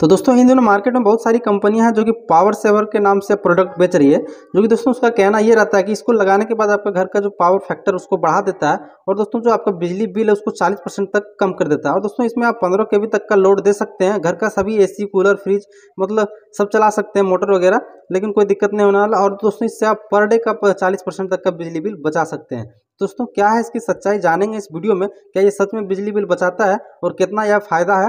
तो दोस्तों इन दिनों मार्केट में बहुत सारी कंपनियां हैं जो कि पावर सेवर के नाम से प्रोडक्ट बेच रही है जो कि दोस्तों उसका कहना ये रहता है कि इसको लगाने के बाद आपका घर का जो पावर फैक्टर उसको बढ़ा देता है और दोस्तों जो आपका बिजली बिल है उसको 40 परसेंट तक कम कर देता है और दोस्तों इसमें आप पंद्रह के तक का लोड दे सकते हैं घर का सभी ए कूलर फ्रिज मतलब सब चला सकते हैं मोटर वगैरह लेकिन कोई दिक्कत नहीं होने वाला और दोस्तों इससे आप पर डे का चालीस तक का बिजली बिल बचा सकते हैं दोस्तों क्या है इसकी सच्चाई जानेंगे इस वीडियो में क्या ये सच में बिजली बिल बचाता है और कितना यह फायदा है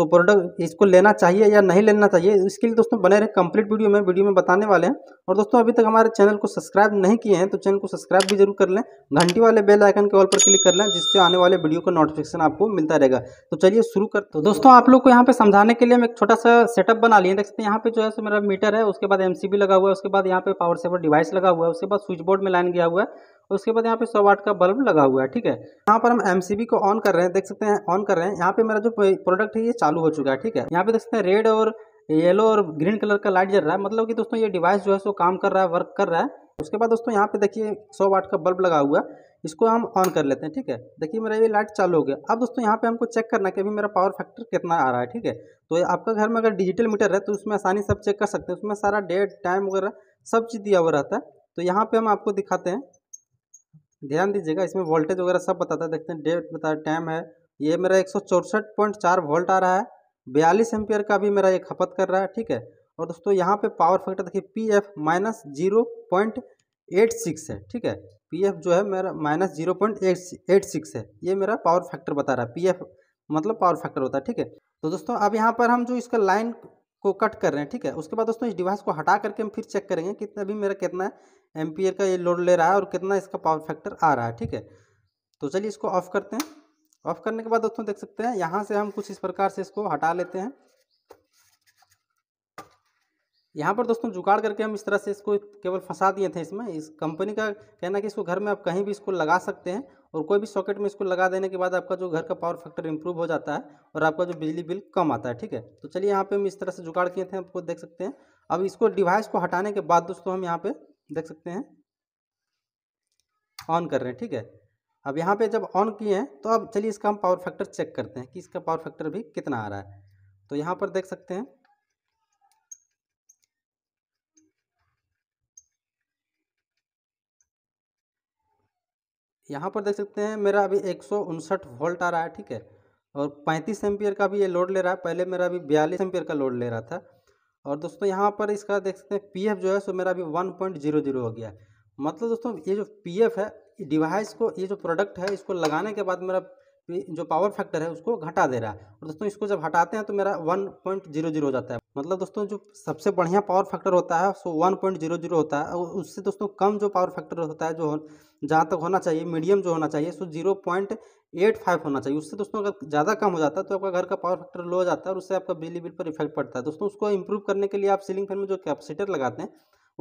तो प्रोडक्ट इसको लेना चाहिए या नहीं लेना चाहिए इसके लिए दोस्तों बने रहे कंप्लीट वीडियो में वीडियो में बताने वाले हैं और दोस्तों अभी तक हमारे चैनल को सब्सक्राइब नहीं किए हैं तो चैनल को सब्सक्राइब भी जरूर कर लें घंटी वाले बेल आइकन के ऑल पर क्लिक कर लें जिससे आने वाले वीडियो का नोटिफिकेशन आपको मिलता रहेगा तो चलिए शुरू कर तो दोस्तों आप लोग को यहाँ पर समझाने के लिए हम एक छोटा सा सेटअप बना लिए देख सकते हैं यहाँ पे जो है मेरा मीटर है उसके बाद एम लगा हुआ है उसके बाद यहाँ पे पावर सेवर डिवाइस लगा हुआ है उसके बाद स्विच बोर्ड में लाइन गया हुआ है उसके बाद यहाँ पे सौ वाट का बल्ब लगा हुआ है ठीक है यहाँ पर हम एम को ऑन कर रहे हैं देख सकते हैं ऑन कर रहे हैं यहाँ पे मेरा जो प्रोडक्ट है ये चालू हो चुका है ठीक है यहाँ पे देख सकते हैं रेड और येलो और ग्रीन कलर का लाइट जल रहा है मतलब कि दोस्तों ये डिवाइस जो है सो काम कर रहा है वर्क कर रहा है उसके बाद दोस्तों यहाँ पे देखिए 100 वाट का बल्ब लगा हुआ है इसको हम ऑन कर लेते हैं ठीक है देखिए मेरा ये लाइट चालू हो गया अब दोस्तों यहाँ पे हमको चेक करना है कि अभी मेरा पावर फैक्टर कितना आ रहा है ठीक है तो आपका घर में अगर डिजिटल मीटर है तो उसमें आसानी से आप चेक कर सकते हैं उसमें सारा डेट टाइम वगैरह सब चीज़ दिया हुआ रहता है तो यहाँ पर हम आपको दिखाते हैं ध्यान दीजिएगा इसमें वोल्टेज वगैरह सब बताता है देखते हैं डेट बताया टाइम है ये मेरा एक वोल्ट आ रहा है बयालीस एम्पियर का भी मेरा ये खपत कर रहा है ठीक है और दोस्तों यहाँ पे पावर फैक्टर देखिए P F minus zero point eight six है ठीक है पी एफ जो है मेरा minus zero point eight eight six है ये मेरा पावर फैक्टर बता रहा है पी एफ मतलब पावर फैक्टर होता है ठीक है तो दोस्तों अब यहाँ पर हम जो इसका लाइन को कट कर रहे हैं ठीक है उसके बाद दोस्तों इस डिवाइस को हटा करके हम फिर चेक करेंगे कितना भी मेरा कितना एम्पियर का ये लोड ले रहा है और कितना इसका पावर फैक्टर आ रहा है ठीक है तो चलिए इसको ऑफ करते हैं ऑफ करने के बाद दोस्तों देख सकते हैं यहाँ से हम कुछ इस प्रकार से इसको हटा लेते हैं यहाँ पर दोस्तों जुगाड़ करके हम इस तरह से इसको केवल फंसा दिए थे इसमें इस कंपनी का कहना कि इसको घर में आप कहीं भी इसको लगा सकते हैं और कोई भी सॉकेट में इसको लगा देने के बाद आपका जो घर का पावर फैक्टर इंप्रूव हो जाता है और आपका जो बिजली बिल कम आता है ठीक है तो चलिए यहाँ पे हम इस तरह से जुगाड़ किए थे आपको देख सकते हैं अब इसको डिवाइस को हटाने के बाद दोस्तों हम यहाँ पे देख सकते हैं ऑन कर रहे हैं ठीक है अब यहाँ पे जब ऑन किए हैं तो अब चलिए इसका हम पावर फैक्टर चेक करते हैं कि इसका पावर फैक्टर भी कितना आ रहा है तो यहाँ पर देख सकते हैं यहाँ पर देख सकते हैं मेरा अभी एक वोल्ट आ रहा है ठीक है और पैंतीस एम्पियर का भी ये लोड ले रहा है पहले मेरा अभी बयालीस एम्पियर का लोड ले रहा था और दोस्तों यहाँ पर इसका देख सकते हैं पी जो है सो मेरा अभी वन पॉइंट जीरो जीरो हो गया है मतलब दोस्तों ये जो पी है डिवाइस को ये जो प्रोडक्ट है इसको लगाने के बाद मेरा जो पावर फैक्टर है उसको घटा दे रहा है और दोस्तों इसको जब हटाते हैं तो मेरा वन पॉइंट जीरो जीरो हो जाता है मतलब दोस्तों जो सबसे बढ़िया पावर फैक्टर होता है so one point zero zero होता है और उससे दोस्तों कम जो पावर फैक्टर होता है जो जहाँ तक होना चाहिए मीडियम जो होना चाहिए so zero point eight five होना चाहिए उससे दोस्तों अगर ज़्यादा कम हो जाता है तो आपका घर का पावर फैक्टर लो हो जाता है और उससे आपका बिजली बिल पर इफेक्ट पड़ता है दोस्तों उसको इम्प्रूव करने के लिए आप सीलिंग फैन में जो कैपेसिटर लगाते हैं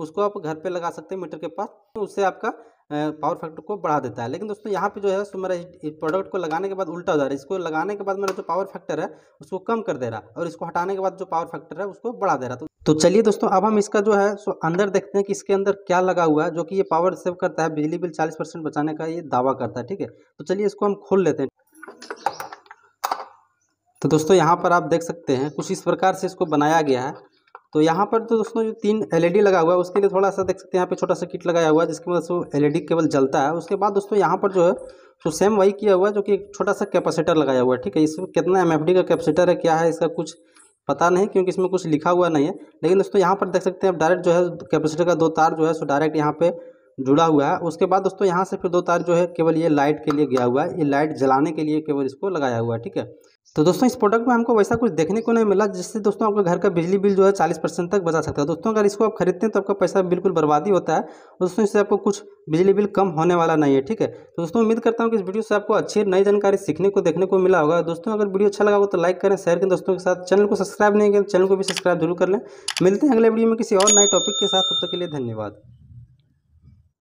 उसको आप घर पर लगा सकते हैं मीटर के पास उससे आपका पावर फैक्टर को बढ़ा देता है लेकिन दोस्तों यहाँ पे जो है सो मेरा प्रोडक्ट को लगाने के बाद उल्टा हो जा रहा है इसको लगाने के बाद मेरा जो पावर फैक्टर है उसको कम कर दे रहा है और इसको हटाने के बाद जो पावर फैक्टर है उसको बढ़ा दे रहा है तो, तो चलिए दोस्तों अब हम इसका जो है सो अंदर देखते हैं कि इसके अंदर क्या लगा हुआ है जो कि ये पावर सेव करता है बिजली बिल चालीस परसेंट बचाने का ये दावा करता है ठीक है तो चलिए इसको हम खोल लेते हैं तो दोस्तों यहाँ पर आप देख सकते हैं कुछ इस प्रकार से इसको बनाया गया है तो यहाँ पर तो दोस्तों जो तीन एलईडी e लगा हुआ है उसके लिए थोड़ा सा देख सकते हैं यहाँ पे छोटा सा किट लगाया हुआ है जिसकी मदद से एल e केबल जलता है उसके बाद दोस्तों यहाँ पर जो है तो सेम वही किया हुआ है जो कि एक छोटा सा कैपेसिटर लगाया हुआ है ठीक है इसमें कितना एम का कैपेसिटर है क्या है इसका कुछ पता नहीं क्योंकि इसमें कुछ लिखा हुआ नहीं है लेकिन दोस्तों यहाँ पर देख सकते हैं आप डायरेक्ट जो है कैपेसिटर का दो तार जो है सो डायरेक्ट यहाँ पर जुड़ा हुआ है उसके बाद दोस्तों यहाँ से फिर दो तार जो है केवल ये लाइट के लिए गया हुआ है ये लाइट जलाने के लिए केवल इसको लगाया हुआ है ठीक है तो दोस्तों इस प्रोडक्ट में हमको वैसा कुछ देखने को नहीं मिला जिससे दोस्तों आपके घर का बिजली बिल जो है चालीस परसेंट तक बचा सकता है दोस्तों अगर इसको आप खरीदते हैं तो आपका पैसा बिल्कुल बर्बादी होता है तो दोस्तों इससे आपको कुछ बिजली बिल कम होने वाला नहीं है ठीक है तो दोस्तों उम्मीद करता हूँ कि इस वीडियो से आपको अच्छी नई जानकारी सीखने को देखने को मिला होगा दोस्तों अगर वीडियो अच्छा लगा हो तो लाइक करें शेयर करें दोस्तों के साथ चैनल को सब्सक्राइब नहीं करें तो चैनल को भी सब्सक्राइब जरूर कर लें मिलते हैं अगले वीडियो में किसी और नए टॉपिक के साथ तब तक के लिए धन्यवाद